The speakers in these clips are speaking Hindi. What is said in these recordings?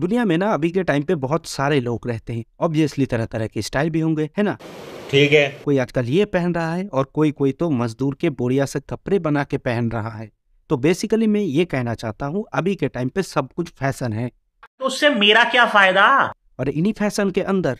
दुनिया में ना अभी के टाइम पे बहुत सारे लोग रहते हैं ऑब्वियसली तरह तरह के स्टाइल भी होंगे है ना ठीक है कोई आजकल ये पहन रहा है और कोई कोई तो मजदूर के बोरिया से कपड़े बना के पहन रहा है तो बेसिकली मैं ये कहना चाहता हूँ अभी के टाइम पे सब कुछ फैशन है तो उससे मेरा क्या फायदा और इन्हीं फैशन के अंदर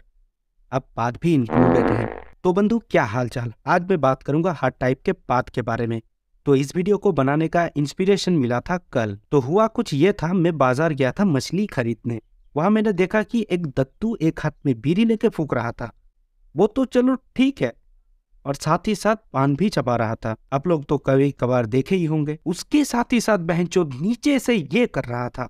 अब बात भी इंक्लूडेड है तो बंधु क्या हाल चाल आज मैं बात करूंगा हर टाइप के पाद के बारे में तो इस वीडियो को बनाने का इंस्पिरेशन मिला था कल तो हुआ कुछ ये था मैं बाजार गया था मछली खरीदने वहां मैंने देखा कि एक दत्तू एक हाथ में बीरी लेके फूक रहा था वो तो चलो ठीक है और साथ ही साथ पान भी चबा रहा था आप लोग तो कभी कभार देखे ही होंगे उसके साथ ही साथ बहन नीचे से ये कर रहा था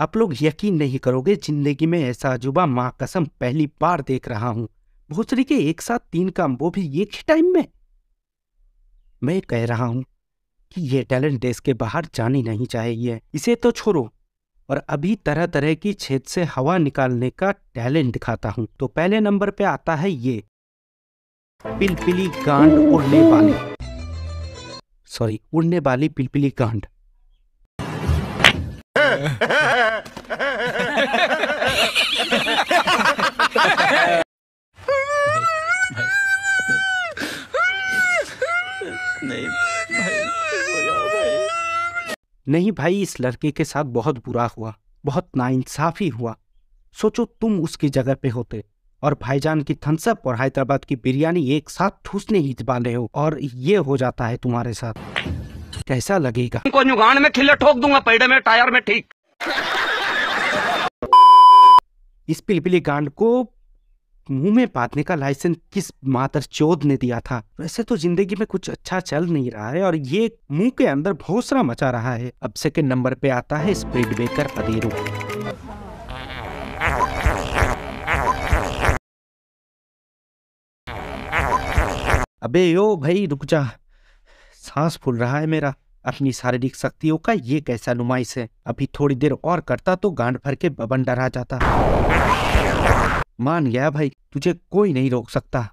आप लोग यकीन नहीं करोगे जिंदगी में ऐसा अजूबा माँ कसम पहली बार देख रहा हूं भोसरी के एक साथ तीन काम वो भी एक ही टाइम में मैं कह रहा हूं कि ये टैलेंट देश के बाहर जानी नहीं चाहिए इसे तो छोड़ो और अभी तरह तरह की छेद से हवा निकालने का टैलेंट दिखाता हूं तो पहले नंबर पे आता है ये पिलपिली गांड उड़ने वाली सॉरी उड़ने वाली पिलपिली गांड नहीं भाई इस लड़के के साथ बहुत बुरा हुआ बहुत नाइंसाफी हुआ सोचो तुम उसकी जगह पे होते और भाईजान की थम्सअप और हैदराबाद की बिरयानी एक साथ ठूसने ही रहे हो और ये हो जाता है तुम्हारे साथ कैसा लगेगा इनको जुगाड़ में खिले ठोक दूंगा पेड़ में टायर में ठीक इस पिलपिली गांड को मुंह में पातने का लाइसेंस किस मातर चोद ने दिया था वैसे तो जिंदगी में कुछ अच्छा चल नहीं रहा है और ये मुंह के अंदर भोसरा मचा रहा है अब सेकेंड नंबर पे आता है स्पीड ब्रेकर पदेरू अबे यो भाई रुक जा सांस फूल रहा है मेरा अपनी शारीरिक शक्तियों का ये कैसा नुमाइश है अभी थोड़ी देर और करता तो गांड भर के बबन डरा जाता मान गया भाई तुझे कोई नहीं रोक सकता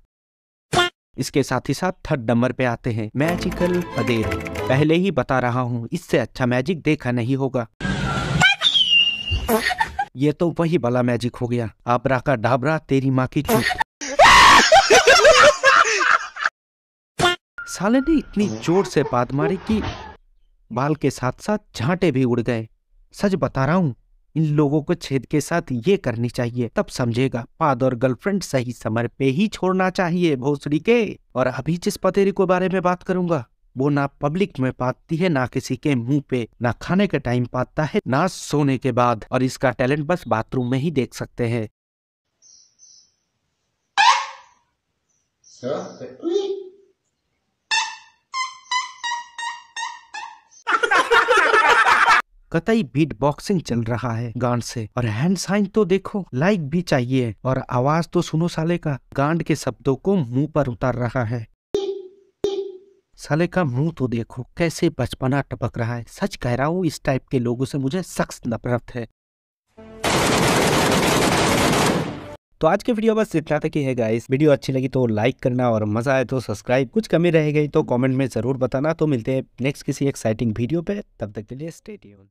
इसके साथ ही साथ थर्ड नंबर पे आते हैं मैजिकल अदेर पहले ही बता रहा हूँ इससे अच्छा मैजिक देखा नहीं होगा ये तो वही बला मैजिक हो गया आप राका डाबरा तेरी माँ की चूत साले ने इतनी जोर से बात मारी कि बाल के साथ साथ झांटे भी उड़ गए सच बता रहा हूँ इन लोगों को छेद के साथ ये करनी चाहिए तब समझेगा पाद और गर्लफ्रेंड सही समर पे ही छोड़ना चाहिए भोसड़ी के और अभी जिस पतेरी को बारे में बात करूंगा वो ना पब्लिक में पाती है ना किसी के मुंह पे ना खाने के टाइम पाता है ना सोने के बाद और इसका टैलेंट बस बाथरूम में ही देख सकते हैं कतई बीट बॉक्सिंग चल रहा है गांड से और हैंड साइन तो देखो लाइक भी चाहिए और आवाज तो सुनो साले का गांड के शब्दों को मुंह पर उतार रहा है साले का मुंह तो देखो कैसे बचपना टपक रहा है सच कह रहा हूँ इस टाइप के लोगों से मुझे सख्त नफरत है तो आज के वीडियो बस इतना तक ही है गाइस वीडियो अच्छी लगी तो लाइक करना और मजा आए तो सब्सक्राइब कुछ कमी रह गई तो कमेंट में जरूर बताना तो मिलते हैं नेक्स्ट किसी एक्साइटिंग वीडियो पे तब तक के लिए स्टेट